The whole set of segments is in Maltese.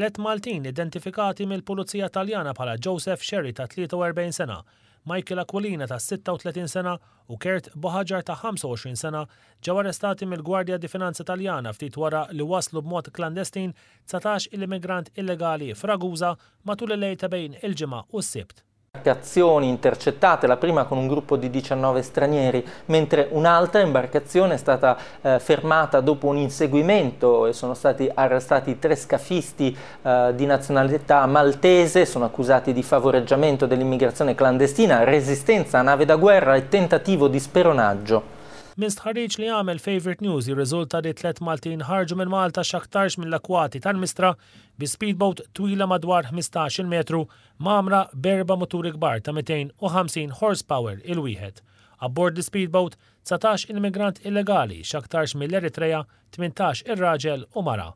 Tlet Maltin identifikati mill-Pulizija Taljana bħala Joseph Sherry ta' 43 sena, Michael Aquilina ta' 36 sena u Kurt Bohaġar ta' 25 sena ġew arrestati mill-Gwardja di Finanza Taljana ftit wara li waslu b'mod klandestin 19 il-immigrant illegali fraguza matul il lejta bejn il-ġimgħa u s-sibt. imbarcazioni intercettate, la prima con un gruppo di 19 stranieri, mentre un'altra imbarcazione è stata eh, fermata dopo un inseguimento e sono stati arrestati tre scafisti eh, di nazionalità maltese, sono accusati di favoreggiamento dell'immigrazione clandestina, resistenza a nave da guerra e tentativo di speronaggio. Minn stħarriġ li għamel Favorite News jirriżulta li tlet Maltin ħarġu minn Malta xaktarx minn l-akwati tal-Mistra bi speedboat twila madwar 15 metru mamra berba moturi kbar ta' 250 horsepower il-wieħed. Abbord di speedboat 19 immigrant illegali xaktarx mill-Eritrea 18 ir-raġel u mara.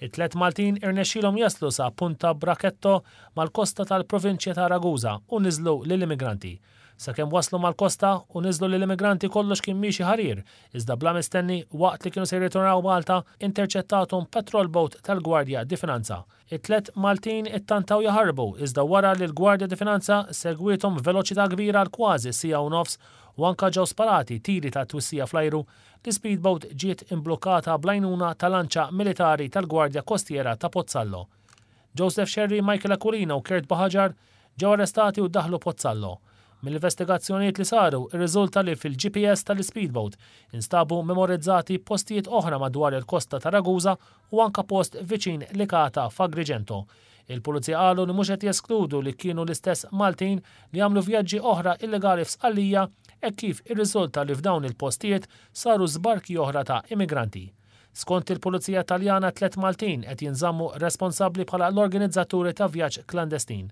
It-tlet Maltin irnexilom jaslu sa Punta Braketto mal-kosta tal-provinċja ta' Ragusa u niżlu lill-immigranti sakemm waslu mal-kosta u niżlu li l-immigranti kollox kien miexi ħarir, iżda bla mistenni waqt li kienu se jirritornaw Malta interċettatum patrol boat tal-Gwardja di Finanza. It-tlet Maltin it-tantaw jaħarbu iżda wara li l-Gwardja di Finanza segwitum veloċità kbira l kważi sija u nofs u anka ġew sparati tiri ta' twissija flajru li speedboat ġiet imblokata blajnuna tal-anċa militari tal-Gwardja Kostiera ta' Pozzallo. Joseph Sherry, Michael Aquilino u Kurt Bahajar ġew arrestati u daħlu Pozzallo. Mill-investigazzjonijiet li saru, irriżulta li fil-GPS tal-speedboat instabu memorizzati postijiet oħra madwar il-kosta ta' Ragusa u anka post viċin li kata f'Agrigento. Il-pulizija qalu li mhux qed jeskludu li kienu l-istess Maltin li għamlu vjaġġi oħra illegali f'Sqallija e kif irriżulta li f'dawn il-postijiet saru zbarki oħra ta' immigranti. Skont il-Pulizija Taljana tlet Maltin qed jinżammu responsabbli bħala l-organizzaturi ta' vjaġġ klandestin.